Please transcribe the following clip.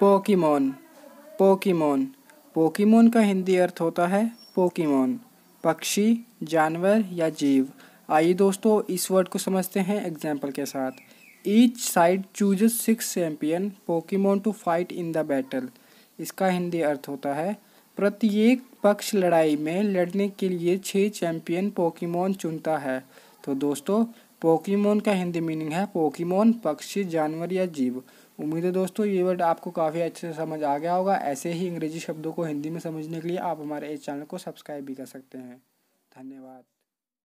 Pokemon Pokemon Pokemon का हिंदी अर्थ होता है पोकीमोन पक्षी जानवर या जीव आइए दोस्तों इस वर्ड को समझते हैं एग्जाम्पल के साथ each side choose six champion Pokemon to fight in the battle इसका हिंदी अर्थ होता है प्रत्येक पक्ष लड़ाई में लड़ने के लिए छः चैम्पियन पोकीमोन चुनता है तो दोस्तों पोकीमोन का हिंदी मीनिंग है पोकीमोन पक्षी जानवर या जीव उम्मीद है दोस्तों ये वर्ड आपको काफ़ी अच्छे से समझ आ गया होगा ऐसे ही अंग्रेजी शब्दों को हिंदी में समझने के लिए आप हमारे इस चैनल को सब्सक्राइब भी कर सकते हैं धन्यवाद